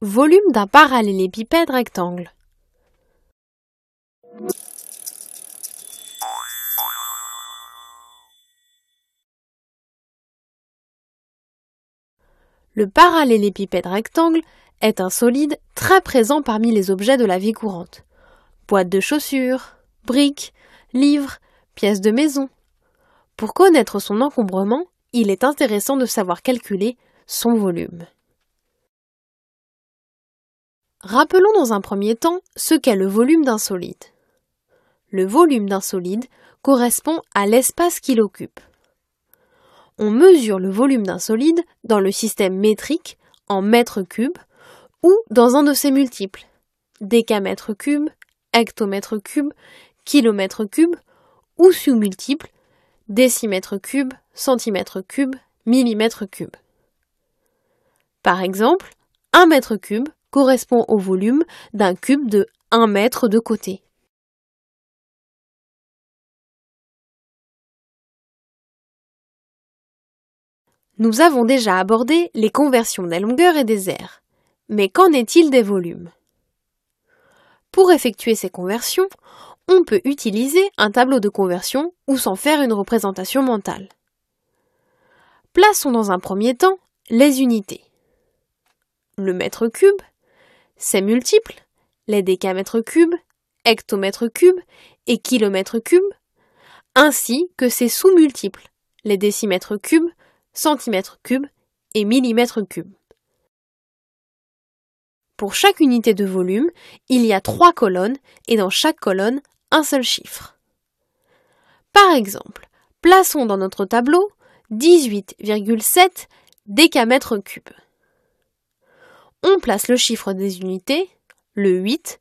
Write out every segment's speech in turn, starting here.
Volume d'un parallélépipède rectangle. Le parallélépipède rectangle est un solide très présent parmi les objets de la vie courante. Boîtes de chaussures, briques, livres, pièces de maison. Pour connaître son encombrement, il est intéressant de savoir calculer son volume. Rappelons dans un premier temps ce qu'est le volume d'un solide. Le volume d'un solide correspond à l'espace qu'il occupe. On mesure le volume d'un solide dans le système métrique en mètres cubes ou dans un de ses multiples décamètres cubes, hectomètres cubes, kilomètres cubes ou sous-multiples décimètres cubes, centimètres cubes, millimètres cubes. Par exemple, un mètre cube correspond au volume d'un cube de 1 mètre de côté. Nous avons déjà abordé les conversions des longueurs et des aires. Mais qu'en est-il des volumes Pour effectuer ces conversions, on peut utiliser un tableau de conversion ou s'en faire une représentation mentale. Plaçons dans un premier temps les unités. Le mètre cube ces multiples Les décamètres cubes, hectomètres cubes et kilomètres cubes, ainsi que ces sous-multiples, les décimètres cubes, centimètres cubes et millimètres cubes. Pour chaque unité de volume, il y a trois colonnes et dans chaque colonne, un seul chiffre. Par exemple, plaçons dans notre tableau 18,7 décamètres cubes on place le chiffre des unités, le 8,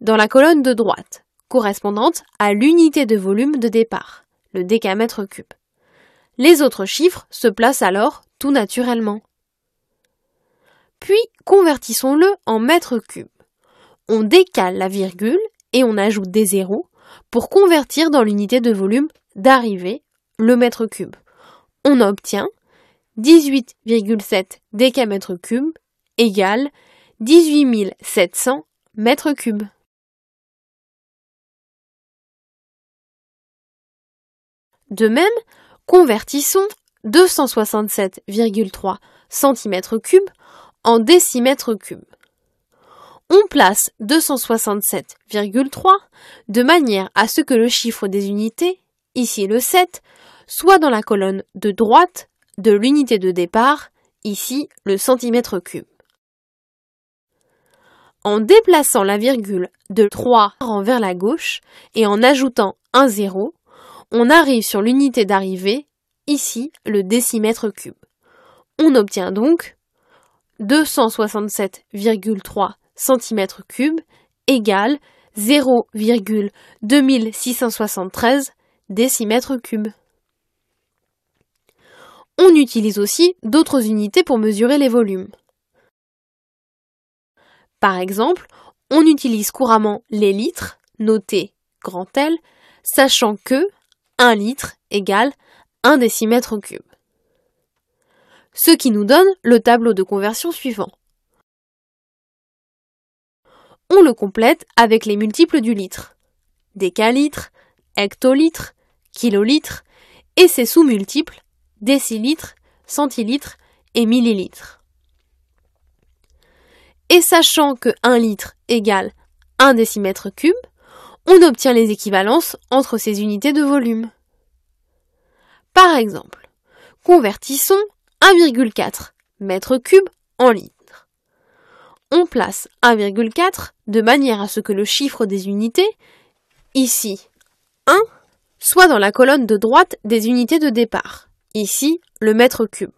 dans la colonne de droite, correspondante à l'unité de volume de départ, le décamètre cube. Les autres chiffres se placent alors tout naturellement. Puis convertissons-le en mètre cube. On décale la virgule et on ajoute des zéros pour convertir dans l'unité de volume d'arrivée, le mètre cube. On obtient 18,7 décamètres cubes égale 18 700 mètres De même, convertissons 267,3 cm3 en décimètres cubes. On place 267,3 de manière à ce que le chiffre des unités, ici le 7, soit dans la colonne de droite de l'unité de départ, ici le centimètre cube en déplaçant la virgule de 3 vers la gauche et en ajoutant un 0, on arrive sur l'unité d'arrivée, ici le décimètre cube. On obtient donc 267,3 cm3 égale 0,2673 décimètre cubes. On utilise aussi d'autres unités pour mesurer les volumes. Par exemple, on utilise couramment les litres, notés grand L, sachant que 1 litre égale 1 décimètre cube. Ce qui nous donne le tableau de conversion suivant. On le complète avec les multiples du litre. décalitres, hectolitres, kilolitres, et ses sous-multiples décilitres, centilitres et millilitres et sachant que 1 litre égale 1 décimètre cube, on obtient les équivalences entre ces unités de volume. Par exemple, convertissons 1,4 mètre cube en litres. On place 1,4 de manière à ce que le chiffre des unités, ici 1, soit dans la colonne de droite des unités de départ, ici le mètre cube.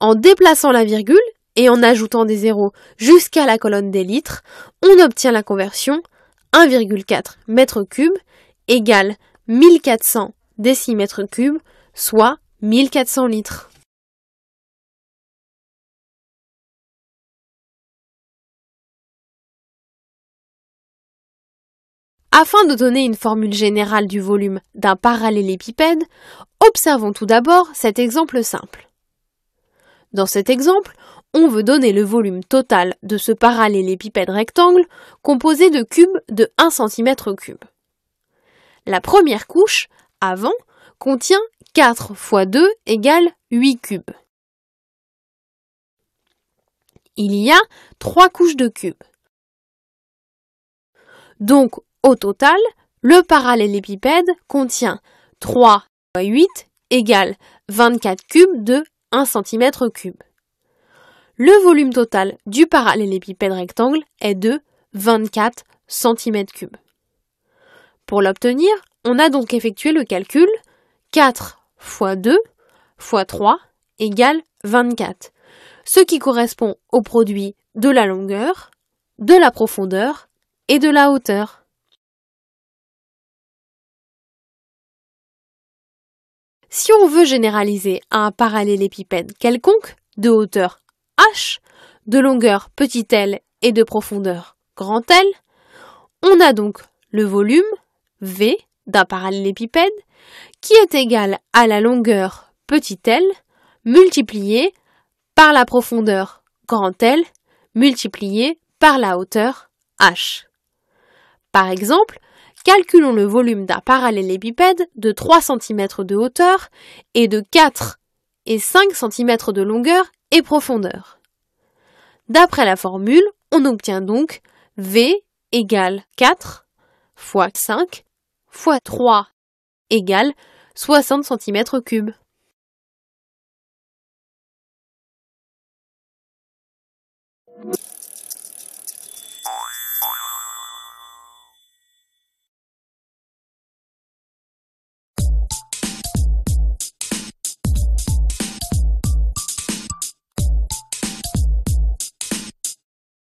En déplaçant la virgule, et en ajoutant des zéros jusqu'à la colonne des litres, on obtient la conversion 1,4 m3 égale 1400 décimètres cubes, soit 1400 litres. Afin de donner une formule générale du volume d'un parallélépipède, observons tout d'abord cet exemple simple. Dans cet exemple, on veut donner le volume total de ce parallélépipède rectangle composé de cubes de 1 cm3. La première couche, avant, contient 4 x 2 égale 8 cubes. Il y a 3 couches de cubes. Donc, au total, le parallélépipède contient 3 x 8 égale 24 cubes de 1 cm3 le volume total du parallélépipède rectangle est de 24 cm3. Pour l'obtenir, on a donc effectué le calcul 4 x 2 x 3 égale 24, ce qui correspond au produit de la longueur, de la profondeur et de la hauteur. Si on veut généraliser un parallélépipède quelconque de hauteur H de longueur petit L et de profondeur grand L. On a donc le volume V d'un parallélépipède qui est égal à la longueur petit L multiplié par la profondeur grand L multiplié par la hauteur H. Par exemple, calculons le volume d'un parallélépipède de 3 cm de hauteur et de 4 et 5 cm de longueur et profondeur. D'après la formule, on obtient donc V égale 4 fois 5 fois 3 égale 60 cm3.